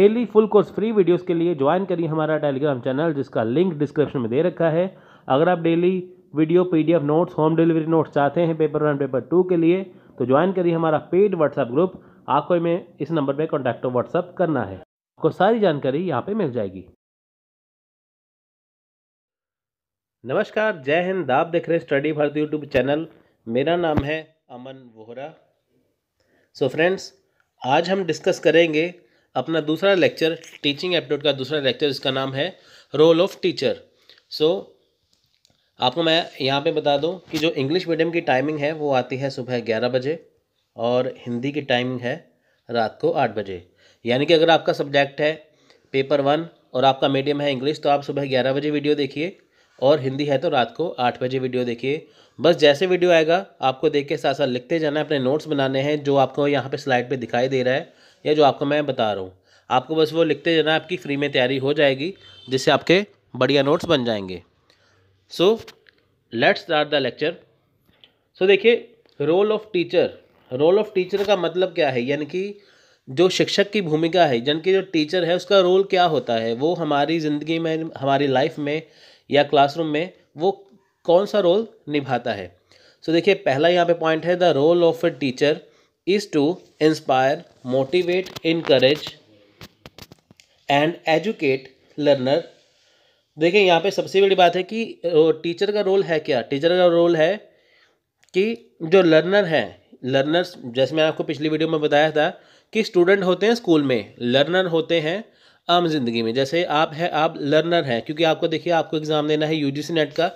Daily full course free videos के लिए join करिए हमारा टेलीग्राम चैनल जिसका लिंक डिस्क्रिप्शन में दे रखा है अगर आप daily video PDF notes home delivery notes चाहते हैं पेपर वन पेपर टू के लिए तो ज्वाइन करिए हमारा पेड व्हाट्सएप ग्रुप आपको हमें इस नंबर पर कॉन्टैक्ट व्हाट्सअप करना है आपको सारी जानकारी यहाँ पर मिल जाएगी नमस्कार जय हिंद आप देख रहे हैं स्टडी भारत यूट्यूब चैनल मेरा नाम है Aman Vohra so so friends आज हम डिस्कस करेंगे अपना दूसरा लेक्चर टीचिंग एप्टीट्यूड का दूसरा लेक्चर जिसका नाम है रोल ऑफ टीचर सो आपको मैं यहाँ पे बता दूँ कि जो इंग्लिश मीडियम की टाइमिंग है वो आती है सुबह ग्यारह बजे और हिंदी की टाइमिंग है रात को आठ बजे यानी कि अगर आपका सब्जेक्ट है पेपर वन और आपका मीडियम है इंग्लिश तो आप सुबह ग्यारह बजे वीडियो देखिए और हिंदी है तो रात को आठ बजे वीडियो देखिए बस जैसे वीडियो आएगा आपको देख के साथ साथ लिखते जाना है अपने नोट्स बनाने हैं जो आपको यहाँ पे स्लाइड पे दिखाई दे रहा है या जो आपको मैं बता रहा हूँ आपको बस वो लिखते जाना आपकी फ्री में तैयारी हो जाएगी जिससे आपके बढ़िया नोट्स बन जाएंगे so let's start the lecture so देखिए role of teacher role of teacher का मतलब क्या है यानी कि जो शिक्षक की भूमिका है यानी कि जो टीचर है उसका रोल क्या होता है वो हमारी ज़िंदगी में हमारी लाइफ में या क्लासरूम में वो कौन सा रोल निभाता है सो so, देखिए पहला यहाँ पे पॉइंट है the role of a teacher is to inspire, motivate, encourage and educate learner देखिए यहाँ पे सबसे बड़ी बात है कि टीचर का रोल है क्या टीचर का रोल है कि जो लर्नर हैं लर्नर्स जैसे मैं आपको पिछली वीडियो में बताया था कि स्टूडेंट होते हैं स्कूल में लर्नर होते हैं आम जिंदगी में जैसे आप है आप लर्नर हैं क्योंकि आपको देखिए आपको एग्ज़ाम देना है यूजीसी नेट का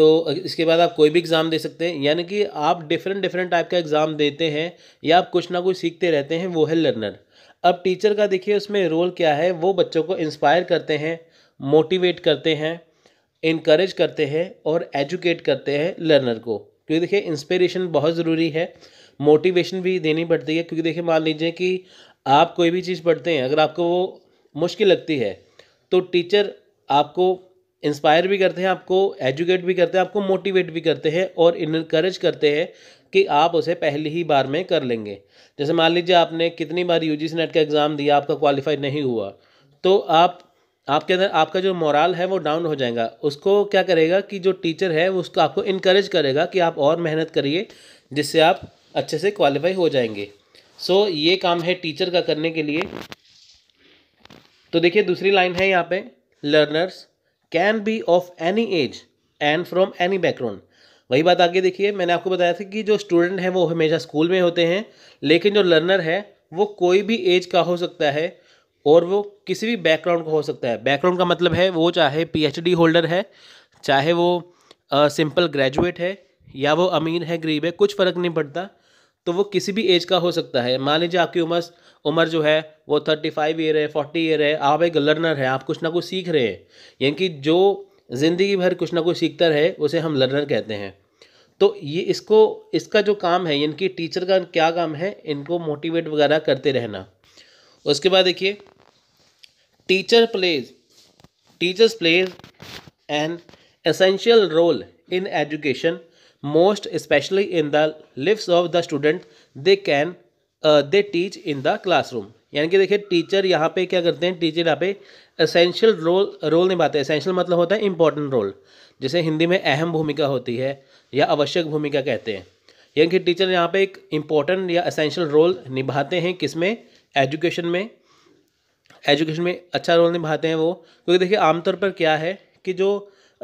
तो इसके बाद आप कोई भी एग्ज़ाम दे सकते हैं यानी कि आप डिफरेंट डिफरेंट टाइप का एग्ज़ाम देते हैं या आप कुछ ना कुछ सीखते रहते हैं वो है लर्नर अब टीचर का देखिए उसमें रोल क्या है वो बच्चों को इंस्पायर करते हैं मोटिवेट करते हैं इनक्रेज करते हैं और एजुकेट करते हैं लर्नर को क्योंकि तो देखिए इंस्पिरेशन बहुत ज़रूरी है मोटिवेशन भी देनी पड़ती है क्योंकि देखिए मान लीजिए कि आप कोई भी चीज़ पढ़ते हैं अगर आपको वो मुश्किल लगती है तो टीचर आपको इंस्पायर भी करते हैं आपको एजुकेट भी करते हैं आपको मोटिवेट भी करते हैं और इनक्रेज करते हैं कि आप उसे पहली ही बार में कर लेंगे जैसे मान लीजिए आपने कितनी बार यू जी नेट का एग्ज़ाम दिया आपका क्वालिफाई नहीं हुआ तो आप आपके अंदर आपका जो मोरल है वो डाउन हो जाएगा उसको क्या करेगा कि जो टीचर है वो उसको आपको इनक्रेज करेगा कि आप और मेहनत करिए जिससे आप अच्छे से क्वालिफाई हो जाएंगे सो so, ये काम है टीचर का करने के लिए तो देखिए दूसरी लाइन है यहाँ पे learners can be of any age and from any background वही बात आगे देखिए मैंने आपको बताया था कि जो स्टूडेंट हैं वो हमेशा स्कूल में होते हैं लेकिन जो लर्नर है वो कोई भी एज का हो सकता है और वो किसी भी बैकग्राउंड का हो सकता है बैकग्राउंड का मतलब है वो चाहे पीएचडी होल्डर है चाहे वो सिंपल ग्रेजुएट है या वो अमीर है गरीब है कुछ फ़र्क नहीं पड़ता तो वो किसी भी एज का हो सकता है मान लीजिए आपकी उम्र उम्र जो है वो थर्टी फाइव ईयर है फोर्टी ईयर है आप एक लर्नर है आप कुछ ना कुछ सीख रहे हैं यानी कि जो ज़िंदगी भर कुछ ना कुछ सीखता रहे उसे हम लर्नर कहते हैं तो ये इसको इसका जो काम है यानी कि टीचर का क्या काम है इनको मोटिवेट वगैरह करते रहना उसके बाद देखिए teacher plays teachers plays an essential role in education most especially in the lives of the student they can they teach in the classroom यानी कि देखिए टीचर यहाँ पे क्या करते हैं टीचर यहाँ पे असेंशियल रोल रोल निभाते हैं असेंशियल मतलब होता है इंपॉर्टेंट रोल जैसे हिंदी में अहम भूमिका होती है या आवश्यक भूमिका कहते हैं यानी कि टीचर यहाँ पे एक इम्पॉर्टेंट या असेंशियल रोल निभाते हैं किसमें एजुकेशन में एजुकेशन में अच्छा रोल निभाते हैं वो क्योंकि देखिए आमतौर पर क्या है कि जो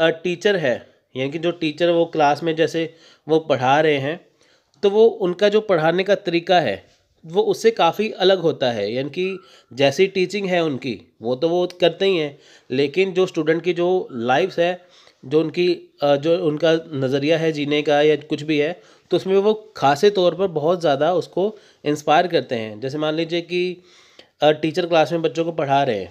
टीचर uh, है यानी कि जो टीचर वो क्लास में जैसे वो पढ़ा रहे हैं तो वो उनका जो पढ़ाने का तरीका है वो उससे काफ़ी अलग होता है यानी कि जैसी टीचिंग है उनकी वो तो वो करते ही हैं लेकिन जो स्टूडेंट की जो लाइफ है जो उनकी जो उनका नज़रिया है जीने का या कुछ भी है तो उसमें वो खासे तौर पर बहुत ज़्यादा उसको इंस्पायर करते हैं जैसे मान लीजिए कि टीचर क्लास में बच्चों को पढ़ा रहे हैं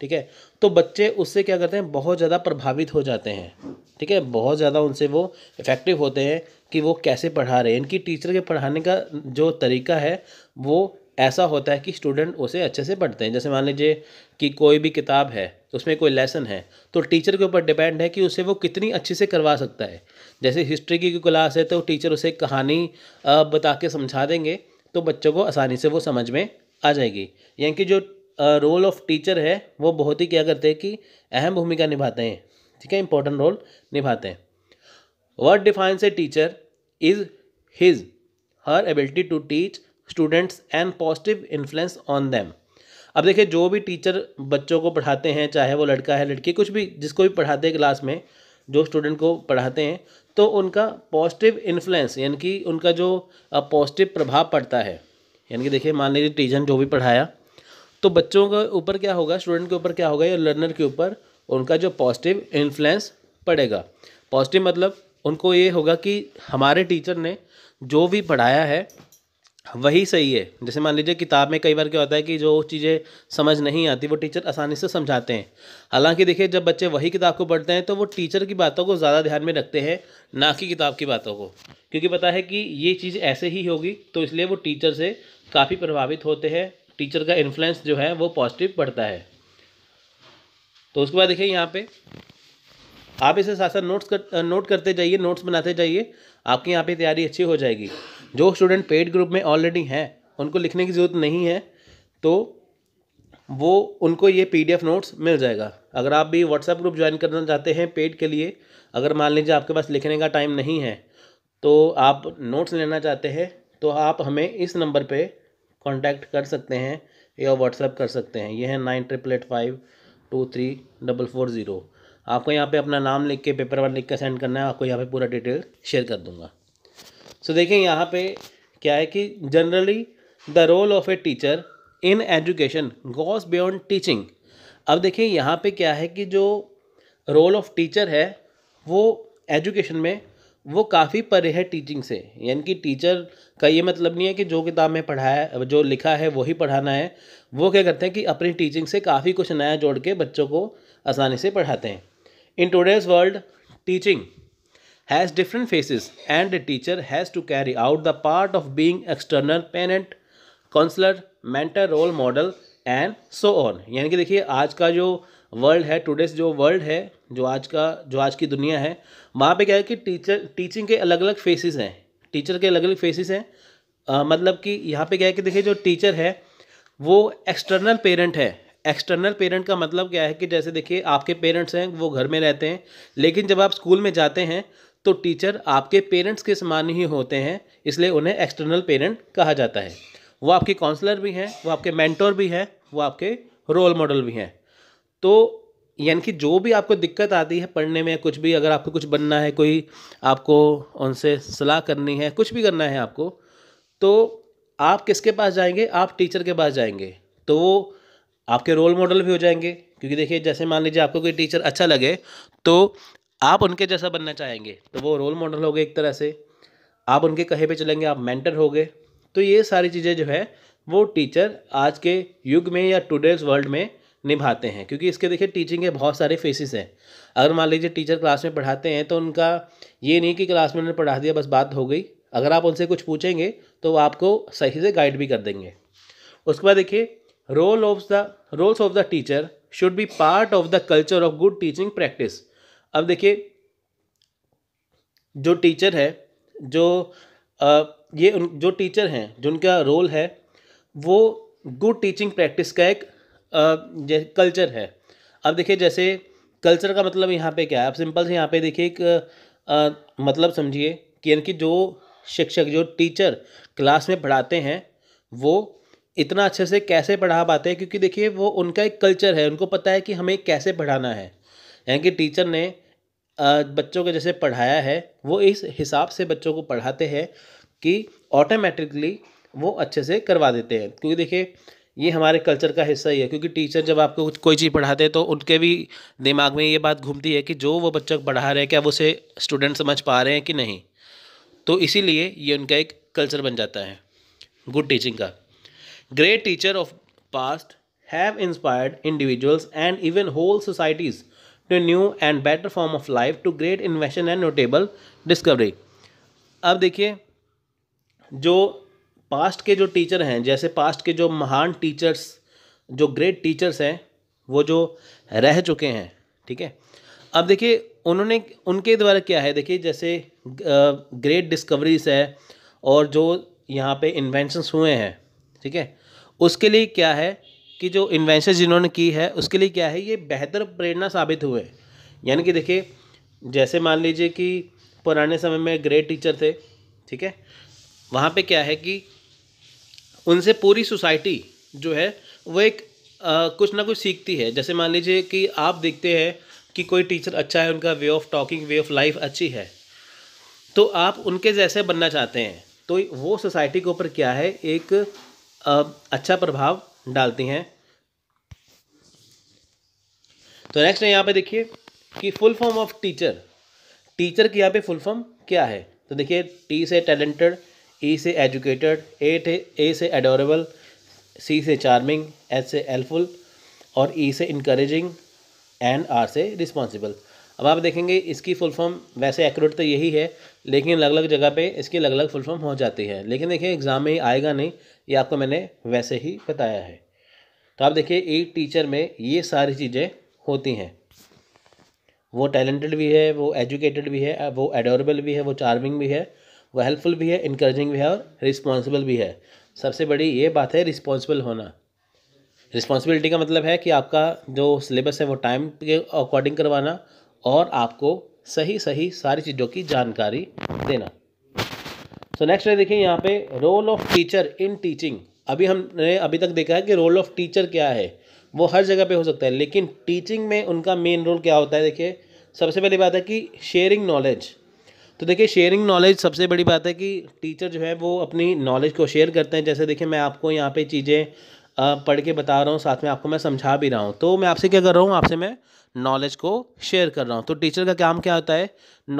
ठीक है तो बच्चे उससे क्या करते हैं बहुत ज़्यादा प्रभावित हो जाते हैं ठीक है बहुत ज़्यादा उनसे वो इफ़ेक्टिव होते हैं कि वो कैसे पढ़ा रहे हैं इनकी टीचर के पढ़ाने का जो तरीका है वो ऐसा होता है कि स्टूडेंट उसे अच्छे से पढ़ते हैं जैसे मान लीजिए कि कोई भी किताब है उसमें कोई लेसन है तो टीचर के ऊपर डिपेंड है कि उसे वो कितनी अच्छे से करवा सकता है जैसे हिस्ट्री की क्लास है तो टीचर उसे कहानी बता के समझा देंगे तो बच्चों को आसानी से वो समझ में आ जाएगी यानी कि जो रोल ऑफ टीचर है वो बहुत ही क्या करते हैं कि अहम भूमिका निभाते हैं ठीक है इंपॉर्टेंट रोल निभाते हैं word defines a teacher is his her ability to teach students and positive influence on them अब देखिए जो भी टीचर बच्चों को पढ़ाते हैं चाहे वो लड़का है लड़की कुछ भी जिसको भी पढ़ाते हैं क्लास में जो स्टूडेंट को पढ़ाते हैं तो उनका पॉजिटिव इन्फ्लुएंस यानी कि उनका जो पॉजिटिव प्रभाव पड़ता है यानी कि देखिए मान लीजिए टीचर जो भी पढ़ाया तो बच्चों के ऊपर क्या होगा स्टूडेंट के ऊपर क्या होगा या लर्नर के ऊपर उनका जो पॉजिटिव इन्फ्लुएंस पड़ेगा पॉजिटिव मतलब उनको ये होगा कि हमारे टीचर ने जो भी पढ़ाया है वही सही है जैसे मान लीजिए किताब में कई बार क्या होता है कि जो चीज़ें समझ नहीं आती वो टीचर आसानी से समझाते हैं हालांकि देखिए जब बच्चे वही किताब को पढ़ते हैं तो वो टीचर की बातों को ज़्यादा ध्यान में रखते हैं ना कि किताब की बातों को क्योंकि पता है कि ये चीज़ ऐसे ही होगी तो इसलिए वो टीचर से काफ़ी प्रभावित होते हैं टीचर का इन्फ्लुएंस जो है वो पॉजिटिव पड़ता है तो उसके बाद देखिए यहाँ पे आप इसे साथ साथ नोट्स कर नोट करते जाइए नोट्स बनाते जाइए आपकी यहाँ पे तैयारी अच्छी हो जाएगी जो स्टूडेंट पेड ग्रुप में ऑलरेडी हैं उनको लिखने की ज़रूरत नहीं है तो वो उनको ये पीडीएफ नोट्स मिल जाएगा अगर आप भी व्हाट्सएप ग्रुप ज्वाइन करना चाहते हैं पेड के लिए अगर मान लीजिए आपके पास लिखने का टाइम नहीं है तो आप नोट्स लेना चाहते हैं तो आप हमें इस नंबर पे कॉन्टैक्ट कर सकते हैं या व्हाट्सएप कर सकते हैं ये है nine triple eight five two three double four zero आपको यहाँ पे अपना नाम लिख के पेपर वन लिख के सेंड करना है आपको यहाँ पे पूरा डिटेल शेयर कर दूँगा सो so, देखें यहाँ पे क्या है कि generally the role of a teacher in education goes beyond teaching अब देखिए यहाँ पे क्या है कि जो रोल ऑफ टीचर है वो एजुकेशन में वो काफ़ी परे है टीचिंग से यानी कि टीचर का ये मतलब नहीं है कि जो किताब में पढ़ाया जो लिखा है वही पढ़ाना है वो क्या करते हैं कि अपनी टीचिंग से काफ़ी कुछ नया जोड़ के बच्चों को आसानी से पढ़ाते हैं in today's world teaching has different faces and a teacher has to carry out the part of being external parent counsellor mentor role model and so on यानी कि देखिए आज का जो वर्ल्ड है टुडेस जो वर्ल्ड है जो आज का जो आज की दुनिया है वहाँ पे क्या है कि टीचर टीचिंग के अलग अलग फेसेस हैं टीचर के अलग अलग फेसेस हैं मतलब कि यहाँ पे क्या है कि देखिए जो टीचर है वो एक्सटर्नल पेरेंट है एक्सटर्नल पेरेंट का मतलब क्या है कि जैसे देखिए आपके पेरेंट्स हैं वो घर में रहते हैं लेकिन जब आप स्कूल में जाते हैं तो टीचर आपके पेरेंट्स के समान ही होते हैं इसलिए उन्हें एक्सटर्नल पेरेंट कहा जाता है वो आपके काउंसलर भी हैं वो आपके मैंटोर भी हैं वो आपके रोल मॉडल भी हैं तो यानी कि जो भी आपको दिक्कत आती है पढ़ने में कुछ भी अगर आपको कुछ बनना है कोई आपको उनसे सलाह करनी है कुछ भी करना है आपको तो आप किसके पास जाएंगे आप टीचर के पास जाएंगे तो वो आपके रोल मॉडल भी हो जाएंगे क्योंकि देखिए जैसे मान लीजिए आपको कोई टीचर अच्छा लगे तो आप उनके जैसा बनना चाहेंगे तो वो रोल मॉडल हो गए एक तरह से आप उनके कहे पे चलेंगे आप मेंटर हो गए तो ये सारी चीज़ें जो है वो टीचर आज के युग में या टुडेज वर्ल्ड में निभाते हैं क्योंकि इसके देखिए टीचिंग के बहुत सारे फेसेस हैं अगर मान लीजिए टीचर क्लास में पढ़ाते हैं तो उनका ये नहीं कि क्लास में उन्होंने पढ़ा दिया बस बात हो गई अगर आप उनसे कुछ पूछेंगे तो वो आपको सही से गाइड भी कर देंगे उसके बाद देखिए role of the roles of the teacher should be part of the culture of good teaching practice अब देखिए जो टीचर है जो आ, ये उन जो टीचर हैं जिनका रोल है वो गुड टीचिंग प्रैक्टिस का एक कल्चर है अब देखिए जैसे कल्चर का मतलब यहाँ पे क्या है आप सिंपल से यहाँ पे देखिए एक मतलब समझिए कि यानी कि जो शिक्षक जो टीचर क्लास में पढ़ाते हैं वो इतना अच्छे से कैसे पढ़ा पाते हैं क्योंकि देखिए वो उनका एक कल्चर है उनको पता है कि हमें कैसे पढ़ाना है यानी कि टीचर ने बच्चों को जैसे पढ़ाया है वो इस हिसाब से बच्चों को पढ़ाते हैं कि ऑटोमेटिकली वो अच्छे से करवा देते हैं क्योंकि देखिए ये हमारे कल्चर का हिस्सा ही है क्योंकि टीचर जब आपको कोई चीज़ पढ़ाते हैं तो उनके भी दिमाग में ये बात घूमती है कि जो वो बच्चा पढ़ा रहे हैं क्या वो उसे स्टूडेंट समझ पा रहे हैं कि नहीं तो इसीलिए ये उनका एक कल्चर बन जाता है गुड टीचिंग का great teacher of past have inspired individuals and even whole societies to new and better form of life to great invention and notable discovery अब देखिए जो पास्ट के जो टीचर हैं जैसे पास्ट के जो महान टीचर्स जो ग्रेट टीचर्स हैं वो जो रह चुके हैं ठीक है अब देखिए उन्होंने उनके द्वारा क्या है देखिए जैसे ग्रेट डिस्कवरीज है और जो यहाँ पे इन्वेंशंस हुए हैं ठीक है उसके लिए क्या है कि जो इन्वेंशन जिन्होंने की है उसके लिए क्या है ये बेहतर प्रेरणा साबित हुए यानी कि देखिए जैसे मान लीजिए कि पुराने समय में ग्रेट टीचर थे ठीक है वहाँ पे क्या है कि उनसे पूरी सोसाइटी जो है वो एक आ, कुछ ना कुछ सीखती है जैसे मान लीजिए कि आप देखते हैं कि कोई टीचर अच्छा है उनका way of talking way of life अच्छी है तो आप उनके जैसे बनना चाहते हैं तो वो सोसाइटी के ऊपर क्या है एक आ, अच्छा प्रभाव डालती हैं तो नेक्स्ट है यहाँ पे देखिए कि full form of teacher teacher की यहाँ पे फुल फॉर्म क्या है तो देखिए टी से टैलेंटेड ई से एजुकेटेड थे ए से एडोरेबल सी से चार्मिंग एच से हेल्पफुल और ई e से इनक्रेजिंग एंड आर से रिस्पॉन्सिबल e अब आप देखेंगे इसकी फुल फॉर्म वैसे एक्यूरेट तो यही है लेकिन अलग अलग जगह पे इसकी अलग अलग फुल फॉर्म हो जाती है लेकिन देखिए एग्ज़ाम में आएगा नहीं ये आपको मैंने वैसे ही बताया है तो आप देखिए एक e टीचर में ये सारी चीज़ें होती हैं वो टैलेंटेड भी है वो एजुकेटेड भी है वो एडोरेबल भी है वो चार्मिंग भी है वो हेल्पफुल भी है इनक्रेजिंग भी है और रिस्पॉन्सिबल भी है सबसे बड़ी ये बात है रिस्पॉन्सिबल होना रिस्पॉन्सिबिलिटी का मतलब है कि आपका जो सिलेबस है वो टाइम के अकॉर्डिंग करवाना और आपको सही सही सारी चीज़ों की जानकारी देना सो नेक्स्ट है देखिए यहाँ पे role of teacher in teaching अभी हमने अभी तक देखा है कि रोल ऑफ टीचर क्या है वो हर जगह पे हो सकता है लेकिन टीचिंग में उनका मेन रोल क्या होता है देखिए सबसे पहली बात है कि शेयरिंग नॉलेज तो देखिए शेयरिंग नॉलेज सबसे बड़ी बात है कि टीचर जो है वो अपनी नॉलेज को शेयर करते हैं जैसे देखिए मैं आपको यहाँ पे चीज़ें पढ़ के बता रहा हूँ साथ में आपको मैं समझा भी रहा हूँ तो मैं आपसे क्या कर रहा हूँ आपसे मैं नॉलेज को शेयर कर रहा हूँ तो टीचर का काम क्या होता है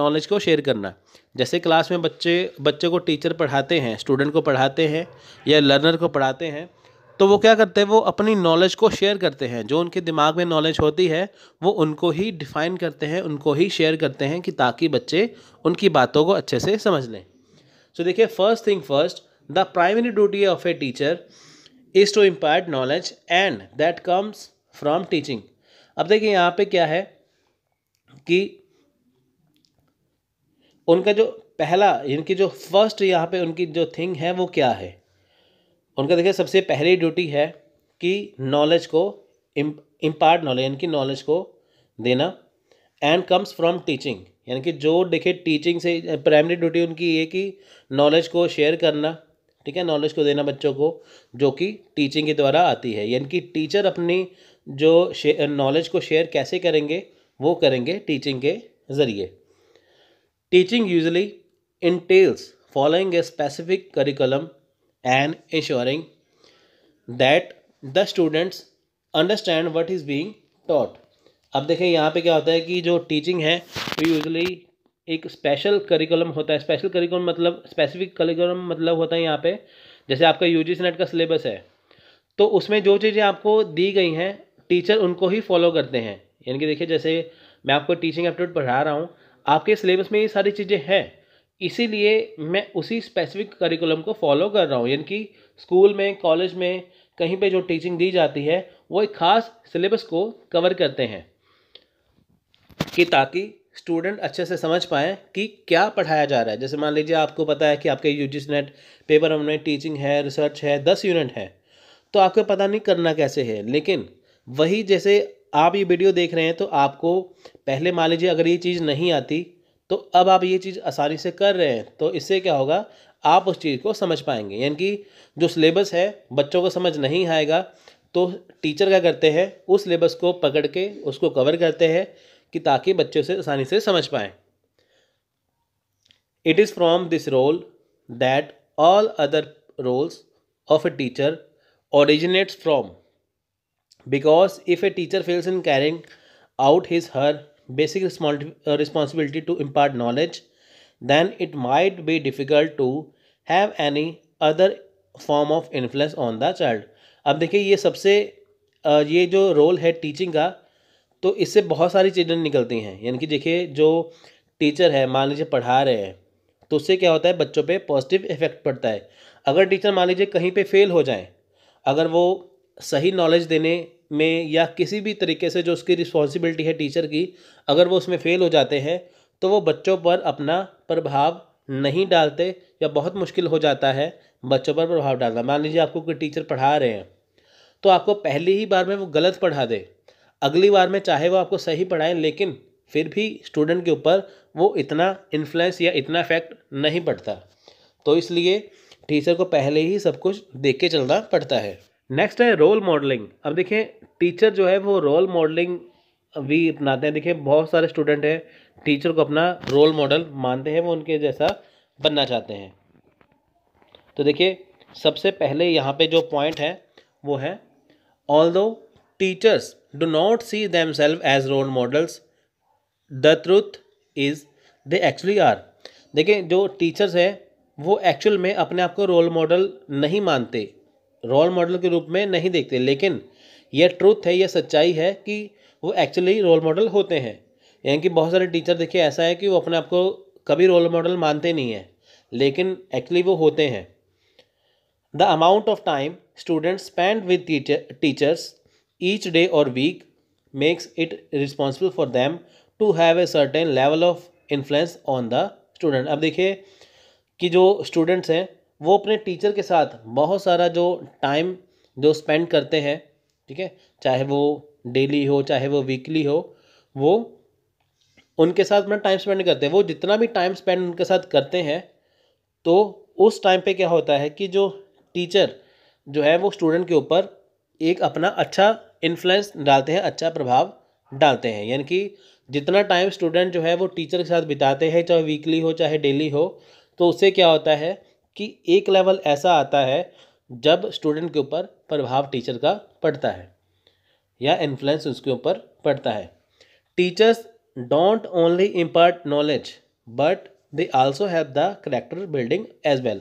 नॉलेज को शेयर करना जैसे क्लास में बच्चे बच्चे को टीचर पढ़ाते हैं स्टूडेंट को पढ़ाते हैं या लर्नर को पढ़ाते हैं तो वो क्या करते हैं वो अपनी नॉलेज को शेयर करते हैं जो उनके दिमाग में नॉलेज होती है वो उनको ही डिफ़ाइन करते हैं उनको ही शेयर करते हैं कि ताकि बच्चे उनकी बातों को अच्छे से समझ लें सो देखिए first thing first the primary duty of a teacher is to impart knowledge and that comes from teaching अब देखिए यहाँ पे क्या है कि उनका जो पहला इनकी जो फर्स्ट यहाँ पे उनकी जो थिंग है वो क्या है उनका देखिए सबसे पहली ड्यूटी है कि नॉलेज को इम्पार्ट नॉलेज यानी कि नॉलेज को देना एंड कम्स फ्रॉम टीचिंग यानी कि जो देखिए टीचिंग से प्राइमरी ड्यूटी उनकी ये कि नॉलेज को शेयर करना ठीक है नॉलेज को देना बच्चों को जो कि टीचिंग के द्वारा आती है यानी कि टीचर अपनी जो नॉलेज को शेयर कैसे करेंगे वो करेंगे टीचिंग के ज़रिए teaching usually entails following a specific curriculum and ensuring that the students understand what is being taught अब देखें यहाँ पे क्या होता है कि जो टीचिंग है वो यूजली एक स्पेशल करिकुलम होता है स्पेशल करिकुलम मतलब स्पेसिफिक करिकुलम मतलब होता है यहाँ पे जैसे आपका यू जी नेट का सिलेबस है तो उसमें जो चीज़ें आपको दी गई हैं टीचर उनको ही फॉलो करते हैं यानी कि देखिए जैसे मैं आपको टीचिंग एप्टीट्यूड पढ़ा रहा हूँ आपके सिलेबस में ये सारी चीज़ें हैं इसीलिए मैं उसी स्पेसिफिक करिकुलम को फॉलो कर रहा हूँ यानी कि स्कूल में कॉलेज में कहीं पे जो टीचिंग दी जाती है वो एक ख़ास सिलेबस को कवर करते हैं कि ताकि स्टूडेंट अच्छे से समझ पाएँ कि क्या पढ़ाया जा रहा है जैसे मान लीजिए आपको पता है कि आपके यू जी नेट पेपर हमने में टीचिंग है रिसर्च है दस यूनिट है तो आपको पता नहीं करना कैसे है लेकिन वही जैसे आप ये वीडियो देख रहे हैं तो आपको पहले मान लीजिए अगर ये चीज़ नहीं आती तो अब आप ये चीज़ आसानी से कर रहे हैं तो इससे क्या होगा आप उस चीज़ को समझ पाएंगे यानी कि जो सिलेबस है बच्चों को समझ नहीं आएगा तो टीचर क्या करते हैं उस सिलेबस को पकड़ के उसको कवर करते हैं कि ताकि बच्चे उसे आसानी से समझ पाएँ it is from this role that all other roles of a teacher originates from because if a teacher fails in carrying out his her basic uh, responsibility to impart knowledge, then it might be difficult to have any other form of influence on the child अब देखिए ये सबसे ये जो role है teaching का तो इससे बहुत सारी चीज़ें निकलती हैं यानी कि देखिए जो टीचर है मान लीजिए पढ़ा रहे हैं तो उससे क्या होता है बच्चों पे पॉजिटिव इफेक्ट पड़ता है अगर टीचर मान लीजिए कहीं पे फेल हो जाए अगर वो सही नॉलेज देने में या किसी भी तरीके से जो उसकी रिस्पॉन्सिबिलिटी है टीचर की अगर वो उसमें फ़ेल हो जाते हैं तो वो बच्चों पर अपना प्रभाव नहीं डालते या बहुत मुश्किल हो जाता है बच्चों पर प्रभाव डालना मान लीजिए आपको कोई टीचर पढ़ा रहे हैं तो आपको पहली ही बार में वो गलत पढ़ा दे अगली बार में चाहे वो आपको सही पढ़ाएं लेकिन फिर भी स्टूडेंट के ऊपर वो इतना इन्फ्लुएंस या इतना इफेक्ट नहीं पड़ता तो इसलिए टीचर को पहले ही सब कुछ देख के चलना पड़ता है नेक्स्ट है रोल मॉडलिंग अब देखें टीचर जो है वो रोल मॉडलिंग भी अपनाते हैं देखें बहुत सारे स्टूडेंट हैं टीचर को अपना रोल मॉडल मानते हैं वो उनके जैसा बनना चाहते हैं तो देखिए सबसे पहले यहाँ पे जो पॉइंट है वो है although teachers do not see themselves as role models the truth is they actually are देखिए जो टीचर्स हैं वो एक्चुअल में अपने आप को रोल मॉडल नहीं मानते रोल मॉडल के रूप में नहीं देखते लेकिन यह ट्रूथ है यह सच्चाई है कि वो एक्चुअली रोल मॉडल होते हैं यानी कि बहुत सारे टीचर देखिए ऐसा है कि वो अपने आप को कभी रोल मॉडल मानते नहीं हैं लेकिन एक्चुअली वो होते हैं the amount of time student spend with teachers each day और week makes it responsible for them to have a certain level of influence on the student अब देखिए कि जो स्टूडेंट्स हैं वो अपने टीचर के साथ बहुत सारा जो टाइम जो स्पेंड करते हैं ठीक है चाहे वो डेली हो चाहे वो वीकली हो वो उनके साथ अपना टाइम स्पेंड करते हैं वो जितना भी टाइम स्पेंड उनके साथ करते हैं तो उस टाइम पे क्या होता है कि जो टीचर जो है वो स्टूडेंट के ऊपर एक अपना अच्छा इन्फ्लुएंस डालते हैं अच्छा प्रभाव डालते हैं यानी कि जितना टाइम स्टूडेंट जो है वो टीचर के साथ बिताते हैं चाहे वीकली हो चाहे डेली हो तो उससे क्या होता है कि एक लेवल ऐसा आता है जब स्टूडेंट के ऊपर प्रभाव टीचर का पड़ता है या इन्फ्लुएंस उसके ऊपर पड़ता है teachers don't only impart knowledge but they also have the character building as well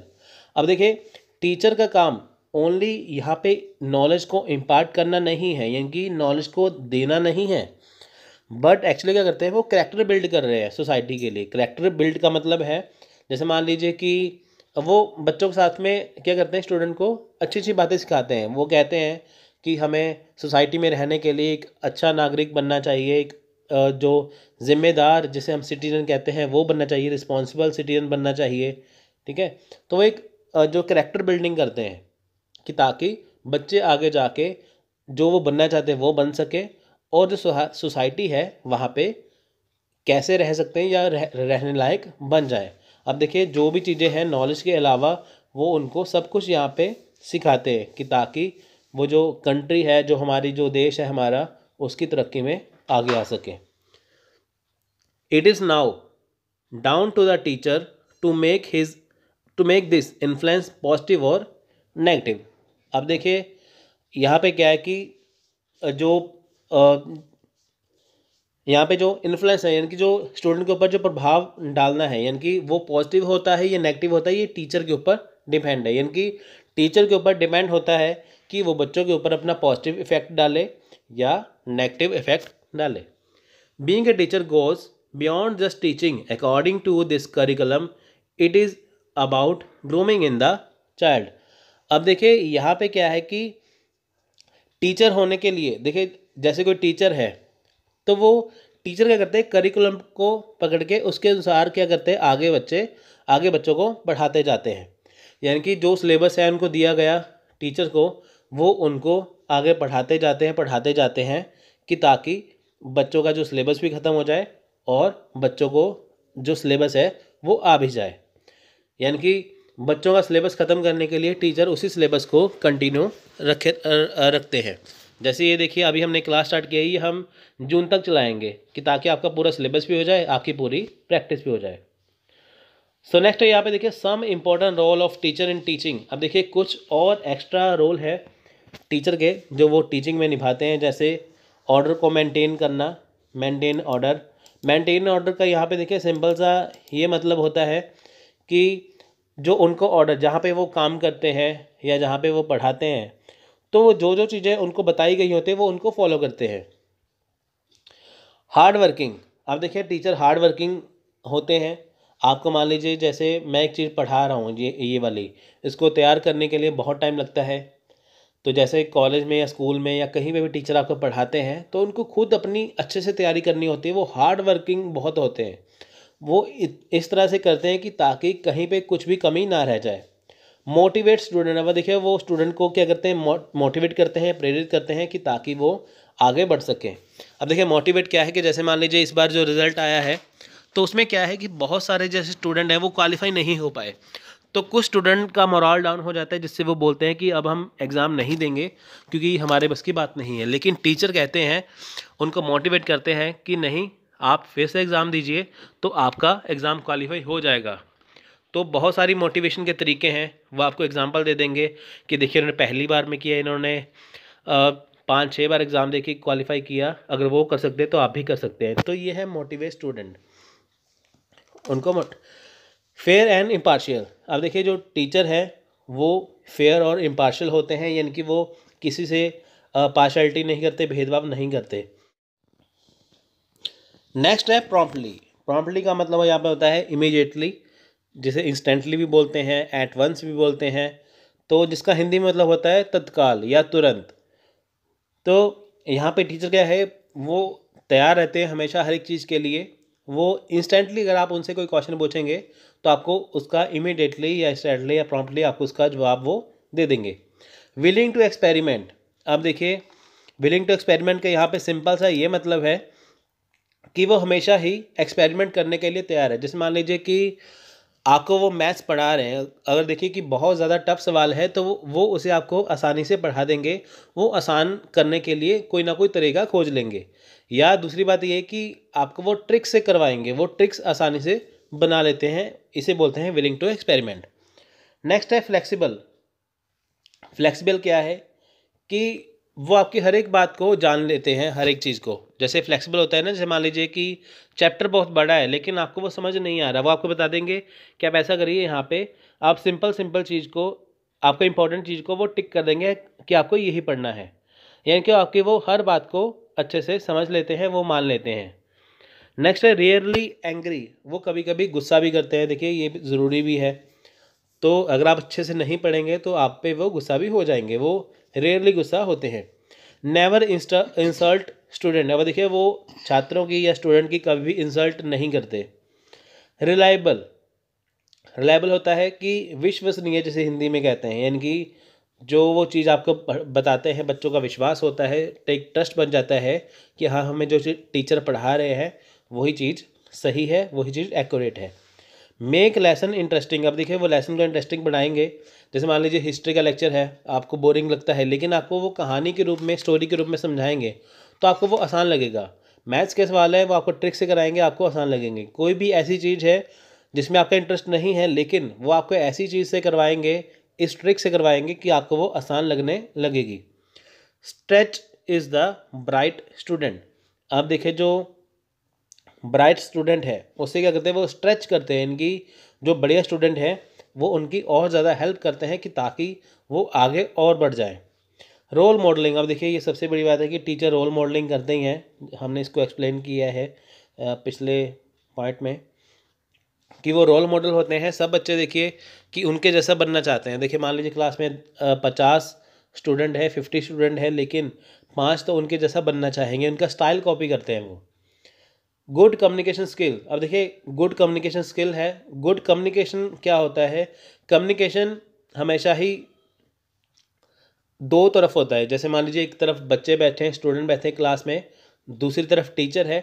अब देखिए टीचर का काम ओनली यहाँ पे नॉलेज को इम्पार्ट करना नहीं है यानी कि नॉलेज को देना नहीं है बट एक्चुअली क्या करते हैं वो करैक्टर बिल्ड कर रहे हैं सोसाइटी के लिए करैक्टर बिल्ड का मतलब है जैसे मान लीजिए कि वो बच्चों के साथ में क्या करते हैं स्टूडेंट को अच्छी अच्छी बातें सिखाते हैं वो कहते हैं कि हमें सोसाइटी में रहने के लिए एक अच्छा नागरिक बनना चाहिए एक जो जिम्मेदार जिसे हम सिटीजन कहते हैं वो बनना चाहिए रिस्पॉन्सिबल सिटीजन बनना चाहिए ठीक है तो एक जो करेक्टर बिल्डिंग करते हैं कि ताकि बच्चे आगे जाके जो वो बनना चाहते हैं वो बन सके और जो सोसाइटी है वहाँ पे कैसे रह सकते हैं या रह, रहने लायक बन जाए अब देखिए जो भी चीज़ें हैं नॉलेज के अलावा वो उनको सब कुछ यहाँ पे सिखाते हैं कि ताकि वो जो कंट्री है जो हमारी जो देश है हमारा उसकी तरक्की में आगे आ सके it is now down to the teacher to make his to make this influence positive और नेगेटिव अब देखिए यहाँ पे क्या है कि जो यहाँ पे जो इन्फ्लुएंस है यानी कि जो स्टूडेंट के ऊपर जो प्रभाव डालना है यानी कि वो पॉजिटिव होता है या नेगेटिव होता है ये टीचर के ऊपर डिपेंड है यानी कि टीचर के ऊपर डिपेंड होता है कि वो बच्चों के ऊपर अपना पॉजिटिव इफेक्ट डाले या नेगेटिव इफेक्ट डाले being a teacher goes beyond just teaching according to this curriculum it is about grooming in the child अब देखिए यहाँ पे क्या है कि टीचर होने के लिए देखिए जैसे कोई टीचर है तो वो टीचर क्या करते हैं करिकुलम को पकड़ के उसके अनुसार क्या करते हैं आगे बच्चे आगे बच्चों को पढ़ाते जाते हैं यानी कि जो सिलेबस है उनको दिया गया टीचर को वो उनको आगे पढ़ाते जाते हैं पढ़ाते जाते हैं कि ताकि बच्चों का जो सिलेबस भी ख़त्म हो जाए और बच्चों को जो सिलेबस है वो आ भी जाए यानी कि बच्चों का सिलेबस ख़त्म करने के लिए टीचर उसी सिलेबस को कंटिन्यू रखे रखते हैं जैसे ये देखिए अभी हमने क्लास स्टार्ट किया ये हम जून तक चलाएंगे कि ताकि आपका पूरा सिलेबस भी हो जाए आपकी पूरी प्रैक्टिस भी हो जाए सो नेक्स्ट है यहाँ पे देखिए some important role of teacher in teaching अब देखिए कुछ और एक्स्ट्रा रोल है टीचर के जो वो टीचिंग में निभाते हैं जैसे ऑर्डर को मैंटेन करना मैंटेन ऑर्डर मैंटेन ऑर्डर का यहाँ पर देखिए सिंपल सा ये मतलब होता है कि जो उनको ऑर्डर जहाँ पे वो काम करते हैं या जहाँ पे वो पढ़ाते हैं तो वो जो जो चीज़ें उनको बताई गई होती है वो उनको फॉलो करते हैं हार्ड वर्किंग आप देखिए टीचर हार्ड वर्किंग होते हैं आपको मान लीजिए जैसे मैं एक चीज़ पढ़ा रहा हूँ ये ये वाली इसको तैयार करने के लिए बहुत टाइम लगता है तो जैसे कॉलेज में या स्कूल में या कहीं पर भी टीचर आपको पढ़ाते हैं तो उनको खुद अपनी अच्छे से तैयारी करनी होती है वो हार्ड वर्किंग बहुत होते हैं वो इस तरह से करते हैं कि ताकि कहीं पे कुछ भी कमी ना रह जाए मोटिवेट स्टूडेंट अब देखिए वो स्टूडेंट को क्या करते हैं मोटिवेट करते हैं प्रेरित करते हैं कि ताकि वो आगे बढ़ सकें अब देखिए मोटिवेट क्या है कि जैसे मान लीजिए इस बार जो रिज़ल्ट आया है तो उसमें क्या है कि बहुत सारे जैसे स्टूडेंट हैं वो क्वालिफाई नहीं हो पाए तो कुछ स्टूडेंट का मोरल डाउन हो जाता है जिससे वो बोलते हैं कि अब हम एग्ज़ाम नहीं देंगे क्योंकि हमारे बस की बात नहीं है लेकिन टीचर कहते हैं उनको मोटिवेट करते हैं कि नहीं आप फिर से एग्ज़ाम दीजिए तो आपका एग्ज़ाम क्वालिफाई हो जाएगा तो बहुत सारी मोटिवेशन के तरीके हैं वो आपको एग्जांपल दे देंगे कि देखिए इन्होंने पहली बार में किया इन्होंने पाँच छः बार एग्ज़ाम दे के क्वालिफाई किया अगर वो कर सकते हैं तो आप भी कर सकते हैं तो ये है मोटिवेट स्टूडेंट उनको फेयर एंड इम्पार्शियल अब देखिए जो टीचर हैं वो फेयर और इम्पार्शियल होते हैं यानी कि वो किसी से पार्शलिटी नहीं करते भेदभाव नहीं करते नेक्स्ट है प्रॉम्प्टली प्रॉम्प्टली का मतलब यहाँ पे होता है इमीजिएटली जिसे इंस्टेंटली भी बोलते हैं एट वंस भी बोलते हैं तो जिसका हिंदी में मतलब होता है तत्काल या तुरंत तो यहाँ पे टीचर क्या है वो तैयार रहते हैं हमेशा हर एक चीज़ के लिए वो इंस्टेंटली अगर आप उनसे कोई क्वेश्चन पूछेंगे तो आपको उसका इमिडिएटली या इंस्टेंटली या प्रॉम्प्टली आपको उसका जवाब वो दे देंगे विलिंग टू एक्सपेरिमेंट आप देखिए विलिंग टू एक्सपेरिमेंट का यहाँ पे सिंपल सा ये मतलब है कि वो हमेशा ही एक्सपेरिमेंट करने के लिए तैयार है जैसे मान लीजिए कि आपको वो मैथ्स पढ़ा रहे हैं अगर देखिए कि बहुत ज़्यादा टफ सवाल है तो वो उसे आपको आसानी से पढ़ा देंगे वो आसान करने के लिए कोई ना कोई तरीका खोज लेंगे या दूसरी बात ये कि आपको वो ट्रिक्स से करवाएंगे वो ट्रिक्स आसानी से बना लेते हैं इसे बोलते हैं विलिंग टू एक्सपेरिमेंट नेक्स्ट है फ्लैक्सीबल फ्लैक्सीबल क्या है कि वो आपकी हर एक बात को जान लेते हैं हर एक चीज़ को जैसे फ्लेक्सिबल होता है ना जैसे मान लीजिए कि चैप्टर बहुत बड़ा है लेकिन आपको वो समझ नहीं आ रहा वो आपको बता देंगे कि आप ऐसा करिए यहाँ पे आप सिंपल सिंपल चीज़ को आपको इंपॉर्टेंट चीज़ को वो टिक कर देंगे कि आपको यही पढ़ना है यानी कि आपकी वो हर बात को अच्छे से समझ लेते हैं वो मान लेते हैं नेक्स्ट है रेयरली एंग्री वो कभी कभी गुस्सा भी करते हैं देखिए ये ज़रूरी भी है तो अगर आप अच्छे से नहीं पढ़ेंगे तो आप पे वो गुस्सा भी हो जाएंगे वो रेयरली गुस्सा होते हैं नेवर इंसल्ट स्टूडेंट अब देखिए वो छात्रों की या स्टूडेंट की कभी भी इंसल्ट नहीं करते रिलायबल रिलायबल होता है कि विश्वसनीय जैसे हिंदी में कहते हैं यानी कि जो वो चीज़ आपको बताते हैं बच्चों का विश्वास होता है एक ट्रस्ट बन जाता है कि हाँ हमें जो टीचर पढ़ा रहे हैं वही चीज़ सही है वही चीज़ एक्यूरेट है मेक लेसन इंटरेस्टिंग अब देखिए वो लेसन को इंटरेस्टिंग बनाएंगे जैसे मान लीजिए हिस्ट्री का लेक्चर है आपको बोरिंग लगता है लेकिन आपको वो कहानी के रूप में स्टोरी के रूप में समझाएंगे तो आपको वो आसान लगेगा मैथ्स के सवाल है वो आपको ट्रिक से कराएंगे आपको आसान लगेंगे कोई भी ऐसी चीज़ है जिसमें आपका इंटरेस्ट नहीं है लेकिन वो आपको ऐसी चीज़ से करवाएंगे इस ट्रिक से करवाएंगे कि आपको वो आसान लगने लगेगी stretch is the bright student आप देखिए जो ब्राइट स्टूडेंट है उससे क्या करते हैं वो स्ट्रेच करते हैं इनकी जो बढ़िया स्टूडेंट हैं वो उनकी और ज़्यादा हेल्प करते हैं कि ताकि वो आगे और बढ़ जाए रोल मॉडलिंग अब देखिए ये सबसे बड़ी बात है कि टीचर रोल मॉडलिंग करते ही हैं हमने इसको एक्सप्लेन किया है पिछले पॉइंट में कि वो रोल मॉडल होते हैं सब बच्चे देखिए कि उनके जैसा बनना चाहते हैं देखिए मान लीजिए क्लास में पचास स्टूडेंट है फिफ्टी स्टूडेंट है लेकिन पाँच तो उनके जैसा बनना चाहेंगे उनका स्टाइल कॉपी करते हैं वो गुड कम्युनिकेशन स्किल अब देखिए गुड कम्युनिकेशन स्किल है गुड कम्युनिकेशन क्या होता है कम्युनिकेशन हमेशा ही दो तरफ होता है जैसे मान लीजिए एक तरफ बच्चे बैठे हैं स्टूडेंट बैठे हैं क्लास में दूसरी तरफ टीचर है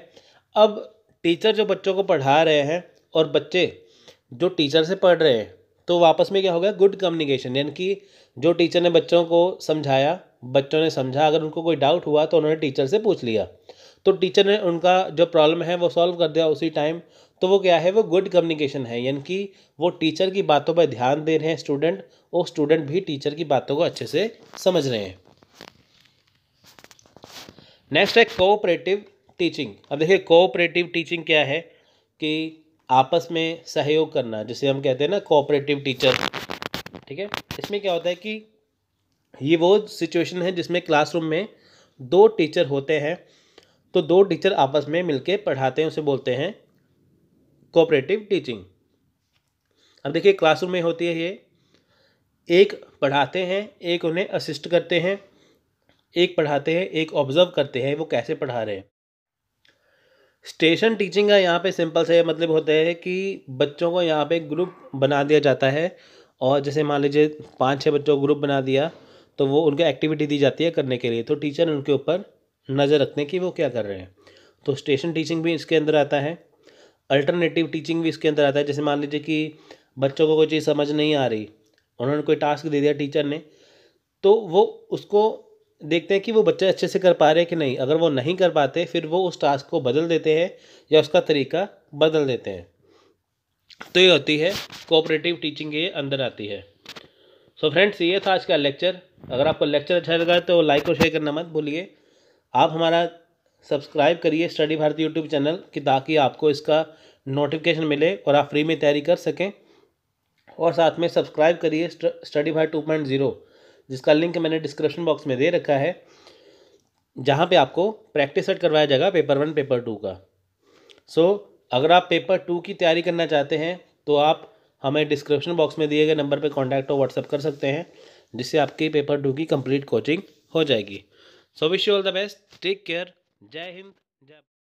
अब टीचर जो बच्चों को पढ़ा रहे हैं और बच्चे जो टीचर से पढ़ रहे हैं तो वापस में क्या हो गया गुड कम्युनिकेशन यानी कि जो टीचर ने बच्चों को समझाया बच्चों ने समझा अगर उनको कोई डाउट हुआ तो उन्होंने टीचर से पूछ लिया तो टीचर ने उनका जो प्रॉब्लम है वो सॉल्व कर दिया उसी टाइम तो वो क्या है वो गुड कम्युनिकेशन है यानी कि वो टीचर की बातों पर ध्यान दे रहे हैं स्टूडेंट और स्टूडेंट भी टीचर की बातों को अच्छे से समझ रहे हैं नेक्स्ट है कोऑपरेटिव टीचिंग अब देखिए कोऑपरेटिव टीचिंग क्या है कि आपस में सहयोग करना जिसे हम कहते हैं ना कोऑपरेटिव टीचर ठीक है इसमें क्या होता है कि ये वो सिचुएशन है जिसमें क्लासरूम में दो टीचर होते हैं तो दो टीचर आपस में मिलके पढ़ाते हैं उसे बोलते हैं कोऑपरेटिव टीचिंग अब देखिए क्लासरूम में होती है ये एक पढ़ाते हैं एक उन्हें असिस्ट करते हैं एक पढ़ाते हैं एक ऑब्जर्व करते हैं वो कैसे पढ़ा रहे हैं स्टेशन टीचिंग का यहाँ पे सिंपल से मतलब होता है कि बच्चों को यहाँ पे ग्रुप बना दिया जाता है और जैसे मान लीजिए पाँच छः बच्चों को ग्रुप बना दिया तो वो उनको एक्टिविटी दी जाती है करने के लिए तो टीचर उनके ऊपर नज़र रखते हैं कि वो क्या कर रहे हैं तो स्टेशन टीचिंग भी इसके अंदर आता है अल्टरनेटिव टीचिंग भी इसके अंदर आता है जैसे मान लीजिए कि बच्चों को कोई चीज़ समझ नहीं आ रही उन्होंने कोई टास्क दे दिया टीचर ने तो वो उसको देखते हैं कि वो बच्चे अच्छे से कर पा रहे हैं कि नहीं अगर वो नहीं कर पाते फिर वो उस टास्क को बदल देते हैं या उसका तरीका बदल देते हैं तो ये होती है कोऑपरेटिव टीचिंग ये अंदर आती है सो so फ्रेंड्स ये था आज का लेक्चर अगर आपको लेक्चर अच्छा लगा तो लाइक और शेयर करना मत भूलिए आप हमारा सब्सक्राइब करिए स्टडी भारती यूट्यूब चैनल कि ताकि आपको इसका नोटिफिकेशन मिले और आप फ्री में तैयारी कर सकें और साथ में सब्सक्राइब करिए study Bharat two point zero जिसका लिंक मैंने डिस्क्रिप्शन बॉक्स में दे रखा है जहाँ पे आपको प्रैक्टिस सेट करवाया जाएगा पेपर वन पेपर टू का सो so, अगर आप पेपर टू की तैयारी करना चाहते हैं तो आप हमें डिस्क्रिप्शन बॉक्स में दिए गए नंबर पर कॉन्टैक्ट और व्हाट्सअप कर सकते हैं जिससे आपकी पेपर टू की कंप्लीट कोचिंग हो जाएगी So wish you all the best. Take care. Jai Hind.